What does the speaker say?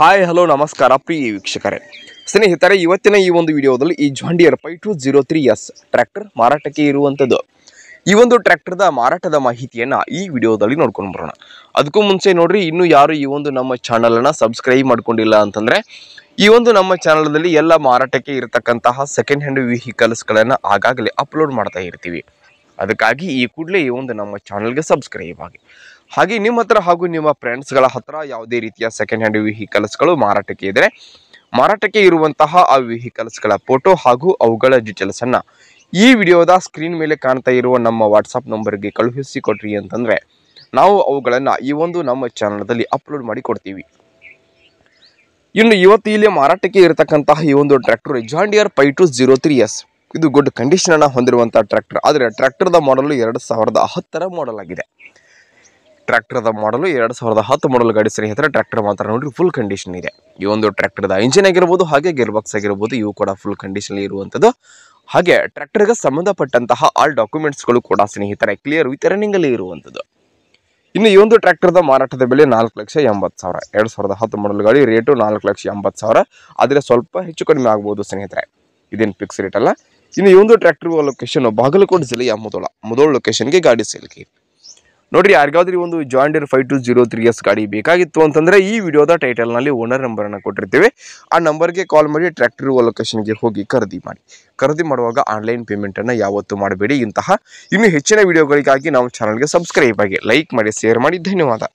hi hello ನಮಸ್ಕಾರ ಪ್ರಿಯ ವೀಕ್ಷಕರೇ ಸ್ನೇಹಿತರೆ ಇವತ್ತಿನ ಈ ಒಂದು ವಿಡಿಯೋದಲ್ಲಿ ಈ John Deere five two zero three S tractor ಮಾರಾಟಕ್ಕೆ ಇರುವಂಥದ್ದು ಈ ಒಂದು ಟ್ರ್ಯಾಕ್ಟರ್ದ ಮಾರಾಟದ ಮಾಹಿತಿಯನ್ನು ಈ ವಿಡಿಯೋದಲ್ಲಿ ನೋಡ್ಕೊಂಡು ಬರೋಣ ಅದಕ್ಕೂ ಮುಂಚೆ ನೋಡ್ರಿ ಇನ್ನೂ ಯಾರು ಈ ಒಂದು ನಮ್ಮ ಚಾನಲನ್ನು ಸಬ್ಸ್ಕ್ರೈಬ್ ಮಾಡ್ಕೊಂಡಿಲ್ಲ ಅಂತಂದರೆ ಈ ಒಂದು ನಮ್ಮ ಚಾನಲ್ದಲ್ಲಿ ಎಲ್ಲ ಮಾರಾಟಕ್ಕೆ ಇರತಕ್ಕಂತಹ ಸೆಕೆಂಡ್ ಹ್ಯಾಂಡ್ ವೆಹಿಕಲ್ಸ್ಗಳನ್ನು ಆಗಾಗಲೇ ಅಪ್ಲೋಡ್ ಮಾಡ್ತಾ ಇರ್ತೀವಿ ಅದಕ್ಕಾಗಿ ಈ ಕೂಡಲೇ ಈ ಒಂದು ನಮ್ಮ ಚಾನಲ್ಗೆ ಸಬ್ಸ್ಕ್ರೈಬ್ ಆಗಿ ಹಾಗೆ ನಿಮ್ಮ ಹತ್ರ ಹಾಗೂ ನಿಮ್ಮ ಫ್ರೆಂಡ್ಸ್ಗಳ ಹತ್ರ ಯಾವುದೇ ರೀತಿಯ ಸೆಕೆಂಡ್ ಹ್ಯಾಂಡ್ ವೆಹಿಕಲ್ಸ್ಗಳು ಮಾರಾಟಕ್ಕೆ ಇದ್ದರೆ ಮಾರಾಟಕ್ಕೆ ಇರುವಂತಹ ಆ ವೆಹಿಕಲ್ಸ್ಗಳ ಫೋಟೋ ಹಾಗೂ ಅವುಗಳ ಡೀಟೇಲ್ಸನ್ನು ಈ ವಿಡಿಯೋದ ಸ್ಕ್ರೀನ್ ಮೇಲೆ ಕಾಣ್ತಾ ಇರುವ ನಮ್ಮ ವಾಟ್ಸಪ್ ನಂಬರ್ಗೆ ಕಳುಹಿಸಿಕೊಟ್ರಿ ಅಂತಂದರೆ ನಾವು ಅವುಗಳನ್ನು ಈ ಒಂದು ನಮ್ಮ ಚಾನಲ್ದಲ್ಲಿ ಅಪ್ಲೋಡ್ ಮಾಡಿ ಕೊಡ್ತೀವಿ ಇನ್ನು ಇವತ್ತು ಇಲ್ಲಿ ಮಾರಾಟಕ್ಕೆ ಇರತಕ್ಕಂತಹ ಈ ಒಂದು tractor John Deere five two zero three S ಇದು ಗುಡ್ ಕಂಡೀಷನನ್ನು ಹೊಂದಿರುವಂಥ ಟ್ರ್ಯಾಕ್ಟರ್ ಆದರೆ ಟ್ರ್ಯಾಕ್ಟರ್ದ ಮಾಡಲು ಎರಡು ಸಾವಿರದ ಹತ್ತರ ಮಾಡಲ್ ಆಗಿದೆ ಟ್ರ್ಯಾಕ್ಟರ್ದ ಮಾಡಲು ಎರಡು ಸಾವಿರದ ಹತ್ತು ಮಾಡಲು ಗಾಡಿ ಸ್ನೇಹಿತರೆ ಟ್ರ್ಯಾಕ್ಟರ್ ಮಾತ್ರ ನೋಡ್ರಿ ಫುಲ್ ಕಂಡೀಷನ್ ಇದೆ ಈ ಒಂದು ಟ್ರ್ಯಾಕ್ಟರ್ದ ಇಂಜಿನ್ ಆಗಿರ್ಬೋದು ಹಾಗೆ ಗೇರ್ ಬಾಕ್ಸ್ ಆಗಿರ್ಬೋದು ಇವು ಕೂಡ ಫುಲ್ ಕಂಡೀಷನ್ ಇರುವಂಥದ್ದು ಹಾಗೆ ಟ್ರ್ಯಾಕ್ಟರ್ಗೆ ಸಂಬಂಧಪಟ್ಟಂತಹ ಆಲ್ ಡಾಕ್ಯುಮೆಂಟ್ಸ್ಗಳು ಕೂಡ ಸ್ನೇಹಿತರೆ ಕ್ಲಿಯರ್ ವಿತರಣೆಗಳಲ್ಲಿ ಇರುವಂಥದ್ದು ಇನ್ನು ಈ ಒಂದು ಟ್ರ್ಯಾಕ್ಟರ್ದ ಮಾರಾಟದ ಬೆಲೆ ನಾಲ್ಕು ಲಕ್ಷ ಎಂಬತ್ತು ಸಾವಿರ ಎರಡು ಸಾವಿರದ ಹತ್ತು ಮಾಡಲ್ ಗಾಡಿ ರೇಟು ನಾಲ್ಕು ಲಕ್ಷ ಎಂಬತ್ತು ಸಾವಿರ ಆದರೆ ಸ್ವಲ್ಪ ಹೆಚ್ಚು ಕಡಿಮೆ ಆಗ್ಬೋದು ಸ್ನೇಹಿತರೆ ಇದೇನು ಫಿಕ್ಸ್ ರೇಟ್ ಅಲ್ಲ ಇನ್ನು ಈ ಒಂದು ಟ್ರ್ಯಾಕ್ಟರ್ ಲೊಕೇಶನ್ ಬಾಗಲಕೋಟೆ ಜಿಲ್ಲೆಯ ಮುದೋಳ ಮುದೋಳ ಲೊಕೇಶನ್ಗೆ ಗಾಡಿ ಸೇಲ್ಗೆ ನೋಡ್ರಿ ಯಾರಿಗಾದ್ರಿ ಒಂದು John Deere five two zero three S ಗಾಡಿ ಬೇಕಾಗಿತ್ತು ಅಂತಂದ್ರೆ ಈ ವಿಡಿಯೋದ ಟೈಟಲ್ನಲ್ಲಿ ಓನರ್ ನಂಬರನ್ನು ಕೊಟ್ಟಿರ್ತೀವಿ ಆ ನಂಬರ್ಗೆ ಕಾಲ್ ಮಾಡಿ ಟ್ರ್ಯಾಕ್ಟರ್ ಗೆ ಹೋಗಿ ಖರೀದಿ ಮಾಡಿ ಖರೀದಿ ಮಾಡುವಾಗ ಆನ್ಲೈನ್ ಪೇಮೆಂಟನ್ನು ಯಾವತ್ತೂ ಮಾಡಬೇಡಿ ಇಂತಹ ಇನ್ನೂ ಹೆಚ್ಚಿನ ವಿಡಿಯೋಗಳಿಗಾಗಿ ನಾವು ಚಾನಲ್ಗೆ ಸಬ್ಸ್ಕ್ರೈಬ್ ಆಗಿ ಲೈಕ್ ಮಾಡಿ ಶೇರ್ ಮಾಡಿ ಧನ್ಯವಾದ